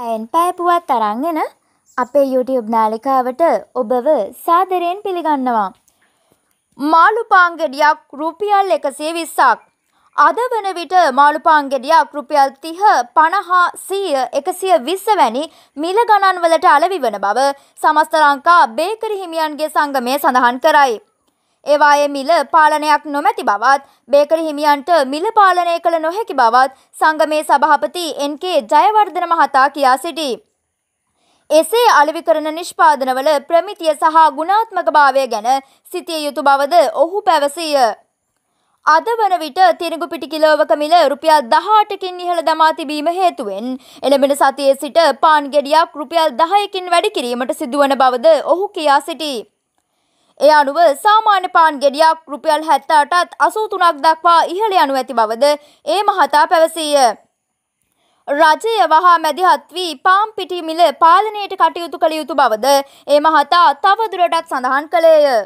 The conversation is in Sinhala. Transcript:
ඇයන් පැයපුවත් තරංගෙන අපේ YouTube නාලිකාවට ඔබව සාදරයෙන් පිළිගන්නවා. මාළුපාංගෙඩියක් රුපියල් එකසේ විස්සක්. අද වන විට මාළුපාංගෙඩියක් රුපියල් තිහ පණහා සීය එකසිය විස්ස වැනි මිල ගණන්වලට අලවිවන බව සමස්ත ලංකා බේකරි හිමියන්ගේ සංගමය සඳහන් කරයි. ඒවායේ මිල පාලනයක් නොමැති බවත් බේකර හිමියන්ට මිල පාලනය කළ නොහැකි බවත් සංගමේ සභාපති එන්කේ ජයවර්ධන මහතා කියා සිටී. එසේ අලෙවි කරන නිෂ්පාදනවල ප්‍රමිතිය සහ ගුණාත්මකභාවය ගැන සිතිය යුතු බවද ඔහු පැවසීය. අද වන විට තිරිඟු පිටි කිලෝවක මිල රුපියල් 18කින් ඉහළ දමා තිබීම හේතුවෙන් එළඹෙන සතියේ සිට පාන් ගෙඩියක් රුපියල් 10කින් වැඩි කිරීමට සිදුවන බවද ඔහු කියා සිටී. ඒ අනුව සාමාන්‍ය පාන් ගෙඩියක් රුපියල් හැත්තාටත් අසූ තුනක් දක්වා ඉහළ යනු ඇති බවද ඒ මහතා පැවසීය. රජය වහා මැදිහත් වී පාම් පිටිමිල පාලනයට කටයුතු කළ යුතු බවද ඒ මහතා තවදුරටත් සඳහන් කළේය.